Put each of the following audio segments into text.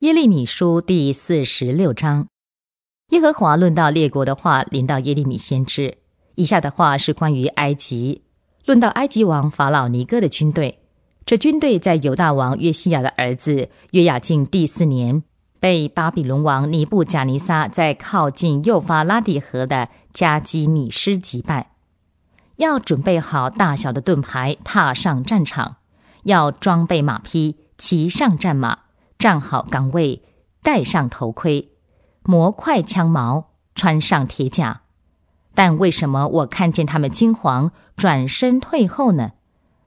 耶利米书第四十六章，耶和华论到列国的话临到耶利米先知。以下的话是关于埃及。论到埃及王法老尼哥的军队，这军队在犹大王约西亚的儿子约雅敬第四年，被巴比伦王尼布贾尼撒在靠近幼发拉底河的加基米施击败。要准备好大小的盾牌，踏上战场；要装备马匹，骑上战马。站好岗位，戴上头盔，磨快枪矛，穿上铁甲。但为什么我看见他们惊慌转身退后呢？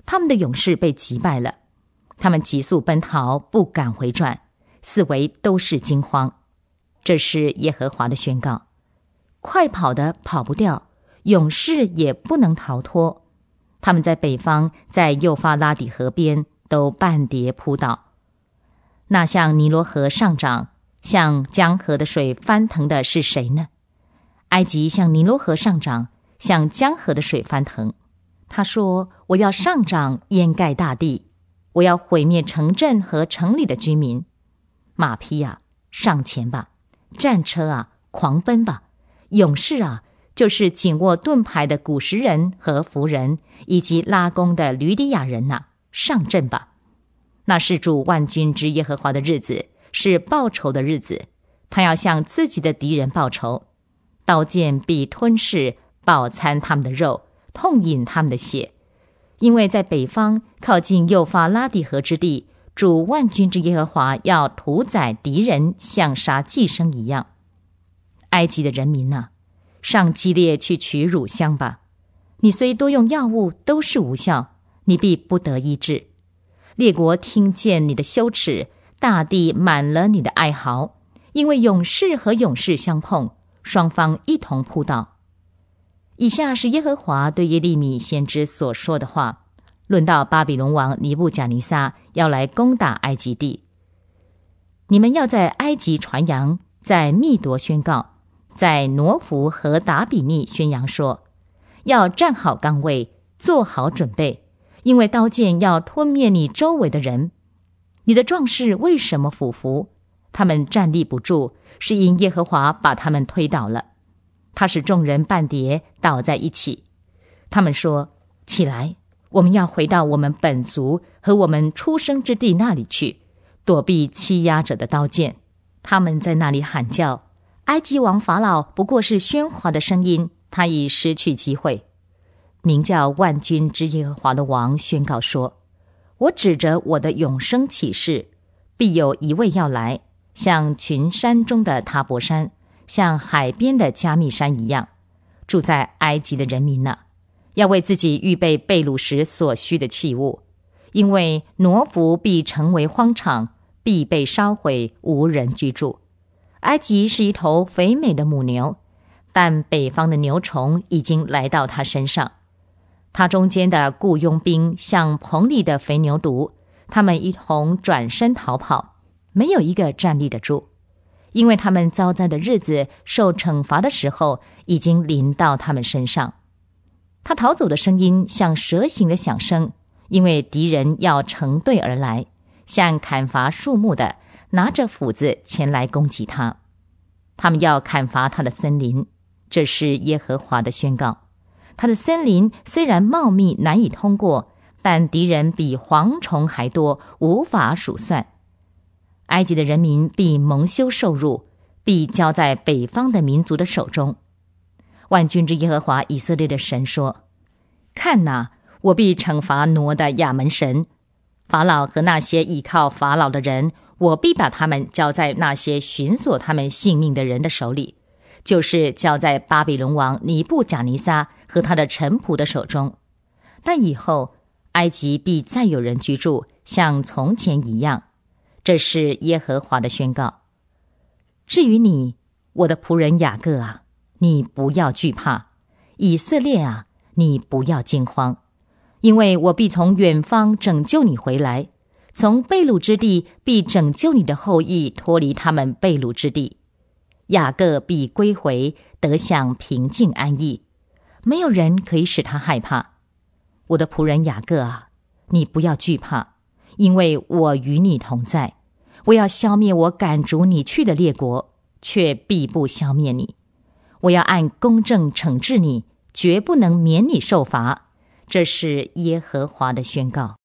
他们的勇士被击败了，他们急速奔逃，不敢回转，四围都是惊慌。这是耶和华的宣告：快跑的跑不掉，勇士也不能逃脱。他们在北方，在幼发拉底河边都半跌扑倒。那向尼罗河上涨，向江河的水翻腾的是谁呢？埃及向尼罗河上涨，向江河的水翻腾。他说：“我要上涨，掩盖大地；我要毁灭城镇和城里的居民。”马匹啊，上前吧；战车啊，狂奔吧；勇士啊，就是紧握盾牌的古石人和服人，以及拉弓的吕底亚人呐，上阵吧。那是主万军之耶和华的日子，是报仇的日子。他要向自己的敌人报仇，刀剑必吞噬，饱餐他们的肉，痛饮他们的血。因为在北方靠近幼发拉底河之地，主万军之耶和华要屠宰敌人，像杀寄生一样。埃及的人民呐，上基列去取乳香吧。你虽多用药物，都是无效，你必不得医治。列国听见你的羞耻，大地满了你的哀嚎，因为勇士和勇士相碰，双方一同扑倒。以下是耶和华对耶利米先知所说的话：论到巴比伦王尼布贾尼撒要来攻打埃及地，你们要在埃及传扬，在密夺宣告，在挪弗和达比密宣扬说，要站好岗位，做好准备。因为刀剑要吞灭你周围的人，你的壮士为什么俯伏？他们站立不住，是因耶和华把他们推倒了。他使众人半跌倒在一起。他们说：“起来，我们要回到我们本族和我们出生之地那里去，躲避欺压者的刀剑。”他们在那里喊叫：“埃及王法老不过是喧哗的声音，他已失去机会。”名叫万军之耶和华的王宣告说：“我指着我的永生起誓，必有一位要来，像群山中的塔博山，像海边的加密山一样，住在埃及的人民呢，要为自己预备被掳时所需的器物，因为挪服必成为荒场，必被烧毁，无人居住。埃及是一头肥美的母牛，但北方的牛虫已经来到它身上。”他中间的雇佣兵像棚里的肥牛犊，他们一同转身逃跑，没有一个站立得住，因为他们遭灾的日子受惩罚的时候已经临到他们身上。他逃走的声音像蛇形的响声，因为敌人要成队而来，像砍伐树木的拿着斧子前来攻击他，他们要砍伐他的森林，这是耶和华的宣告。他的森林虽然茂密，难以通过，但敌人比蝗虫还多，无法数算。埃及的人民必蒙羞受辱，必交在北方的民族的手中。万军之耶和华以色列的神说：“看哪，我必惩罚挪的亚门神、法老和那些倚靠法老的人，我必把他们交在那些寻索他们性命的人的手里。”就是交在巴比伦王尼布贾尼撒和他的臣仆的手中，但以后埃及必再有人居住，像从前一样。这是耶和华的宣告。至于你，我的仆人雅各啊，你不要惧怕；以色列啊，你不要惊慌，因为我必从远方拯救你回来，从被掳之地必拯救你的后裔脱离他们被掳之地。雅各必归回，得享平静安逸，没有人可以使他害怕。我的仆人雅各啊，你不要惧怕，因为我与你同在。我要消灭我赶逐你去的列国，却必不消灭你。我要按公正惩治你，绝不能免你受罚。这是耶和华的宣告。